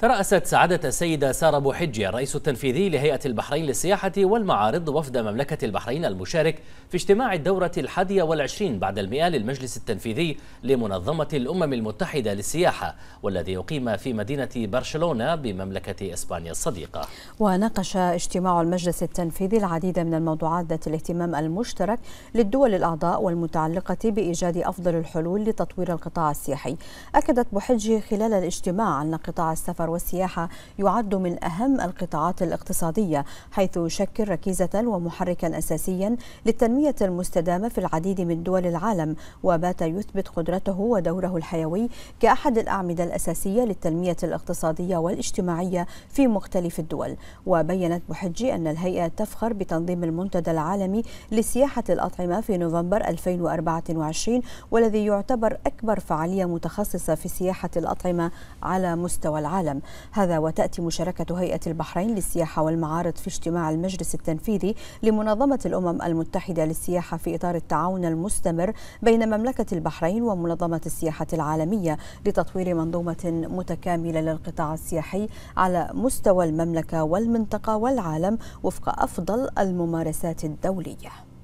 ترأست سعادة السيدة سارة بوحجي الرئيس التنفيذي لهيئة البحرين للسياحة والمعارض وفد مملكة البحرين المشارك في اجتماع الدورة الحادية والعشرين بعد المئة للمجلس التنفيذي لمنظمة الأمم المتحدة للسياحة والذي أقيم في مدينة برشلونة بمملكة إسبانيا الصديقة وناقش اجتماع المجلس التنفيذي العديد من الموضوعات ذات الاهتمام المشترك للدول الأعضاء والمتعلقة بإيجاد أفضل الحلول لتطوير القطاع السياحي أكدت بوحجي خلال الاجتماع أن قطاع السفر السفر والسياحة يعد من أهم القطاعات الاقتصادية حيث يشكل ركيزة ومحركا أساسيا للتنمية المستدامة في العديد من دول العالم وبات يثبت قدرته ودوره الحيوي كأحد الأعمدة الأساسية للتنمية الاقتصادية والاجتماعية في مختلف الدول وبينت بحجي أن الهيئة تفخر بتنظيم المنتدى العالمي لسياحة الأطعمة في نوفمبر 2024 والذي يعتبر أكبر فعالية متخصصة في سياحة الأطعمة على مستوى العالم العالم هذا وتأتي مشاركة هيئة البحرين للسياحة والمعارض في اجتماع المجلس التنفيذي لمنظمة الأمم المتحدة للسياحة في إطار التعاون المستمر بين مملكة البحرين ومنظمة السياحة العالمية لتطوير منظومة متكاملة للقطاع السياحي على مستوى المملكة والمنطقة والعالم وفق أفضل الممارسات الدولية